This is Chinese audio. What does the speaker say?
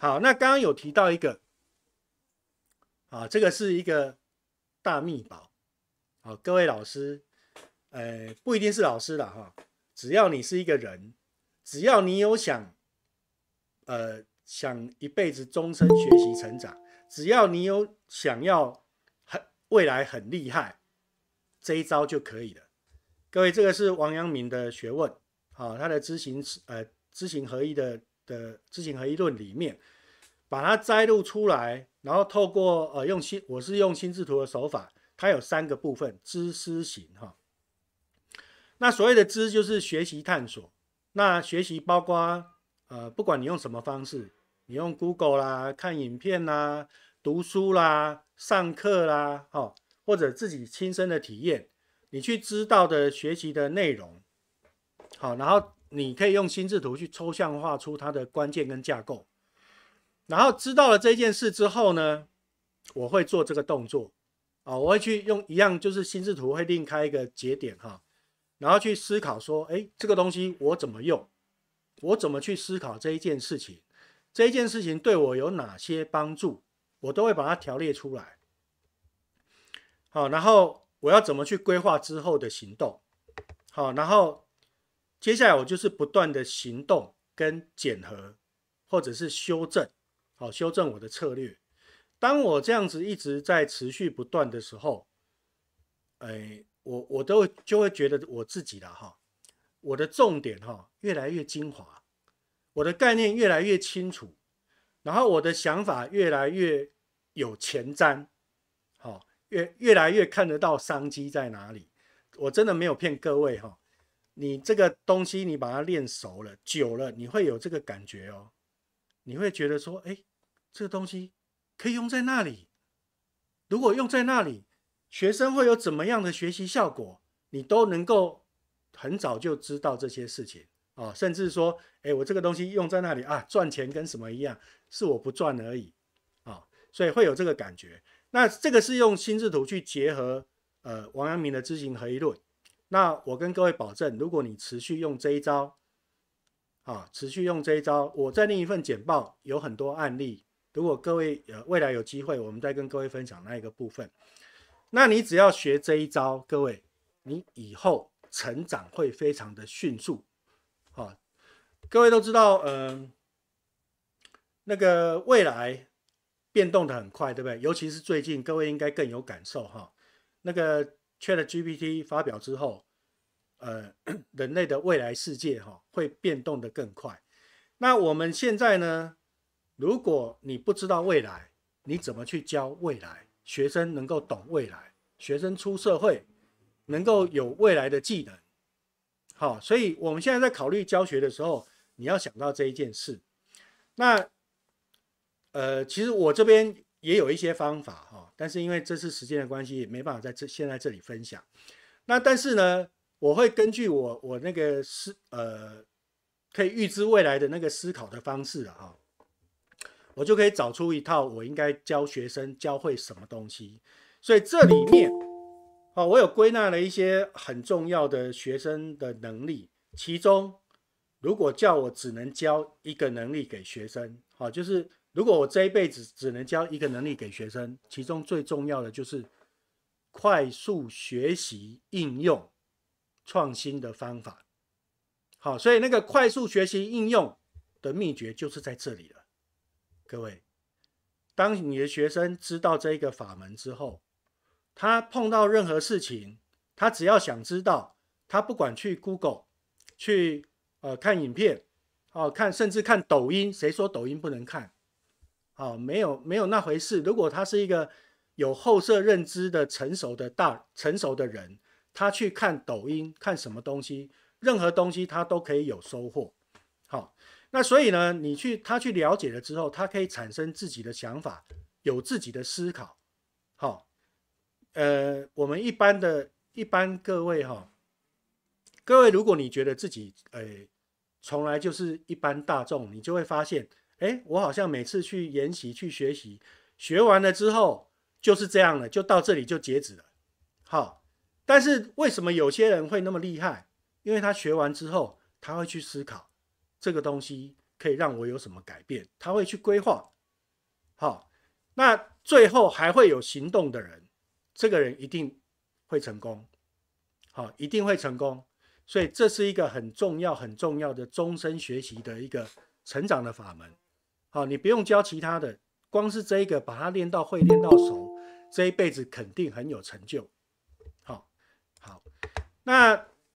好，那刚刚有提到一个，啊，这个是一个大秘宝，好，各位老师，呃，不一定是老师了哈，只要你是一个人，只要你有想，呃，想一辈子、终身学习成长，只要你有想要很未来很厉害，这一招就可以了。各位，这个是王阳明的学问，好，他的知行，呃，知行合一的。的知行合一论里面，把它摘录出来，然后透过呃用心，我是用心智图的手法，它有三个部分：知、思、行，哈。那所谓的知就是学习探索，那学习包括呃不管你用什么方式，你用 Google 啦、看影片啦、读书啦、上课啦，哈，或者自己亲身的体验，你去知道的学习的内容，好，然后。你可以用心智图去抽象化出它的关键跟架构，然后知道了这件事之后呢，我会做这个动作，啊，我会去用一样就是心智图会另开一个节点哈，然后去思考说，哎，这个东西我怎么用，我怎么去思考这一件事情，这一件事情对我有哪些帮助，我都会把它条列出来。好，然后我要怎么去规划之后的行动？好，然后。接下来我就是不断的行动跟检核，或者是修正，好，修正我的策略。当我这样子一直在持续不断的时候，哎，我我都就会觉得我自己了哈，我的重点哈越来越精华，我的概念越来越清楚，然后我的想法越来越有前瞻，好，越越来越看得到商机在哪里。我真的没有骗各位哈。你这个东西，你把它练熟了，久了，你会有这个感觉哦。你会觉得说，哎，这个东西可以用在那里。如果用在那里，学生会有怎么样的学习效果，你都能够很早就知道这些事情啊。甚至说，哎，我这个东西用在那里啊，赚钱跟什么一样，是我不赚而已啊。所以会有这个感觉。那这个是用心智图去结合，呃，王阳明的知行合一论。那我跟各位保证，如果你持续用这一招，啊，持续用这一招，我在另一份简报有很多案例。如果各位呃未来有机会，我们再跟各位分享那一个部分。那你只要学这一招，各位，你以后成长会非常的迅速，啊，各位都知道，嗯，那个未来变动的很快，对不对？尤其是最近，各位应该更有感受哈，那个。ChatGPT 发表之后，呃，人类的未来世界哈会变动的更快。那我们现在呢？如果你不知道未来，你怎么去教未来学生能够懂未来？学生出社会能够有未来的技能？好，所以我们现在在考虑教学的时候，你要想到这一件事。那呃，其实我这边。也有一些方法哈，但是因为这次时间的关系，也没办法在这现在这里分享。那但是呢，我会根据我我那个思呃可以预知未来的那个思考的方式了哈，我就可以找出一套我应该教学生教会什么东西。所以这里面哦，我有归纳了一些很重要的学生的能力，其中。如果叫我只能教一个能力给学生，好，就是如果我这一辈子只能教一个能力给学生，其中最重要的就是快速学习、应用、创新的方法。好，所以那个快速学习、应用的秘诀就是在这里了。各位，当你的学生知道这一个法门之后，他碰到任何事情，他只要想知道，他不管去 Google 去。呃，看影片，哦，看，甚至看抖音，谁说抖音不能看？哦，没有，没有那回事。如果他是一个有后设认知的成熟的大成熟的人，他去看抖音，看什么东西，任何东西他都可以有收获。好，那所以呢，你去他去了解了之后，他可以产生自己的想法，有自己的思考。好，呃，我们一般的一般各位哈。各位，如果你觉得自己，诶，从来就是一般大众，你就会发现，哎，我好像每次去研习、去学习，学完了之后就是这样了，就到这里就截止了。好，但是为什么有些人会那么厉害？因为他学完之后，他会去思考这个东西可以让我有什么改变，他会去规划。好，那最后还会有行动的人，这个人一定会成功。好，一定会成功。所以这是一个很重要、很重要的终身学习的一个成长的法门。好，你不用教其他的，光是这一个，把它练到会、练到熟，这一辈子肯定很有成就。好，好，那。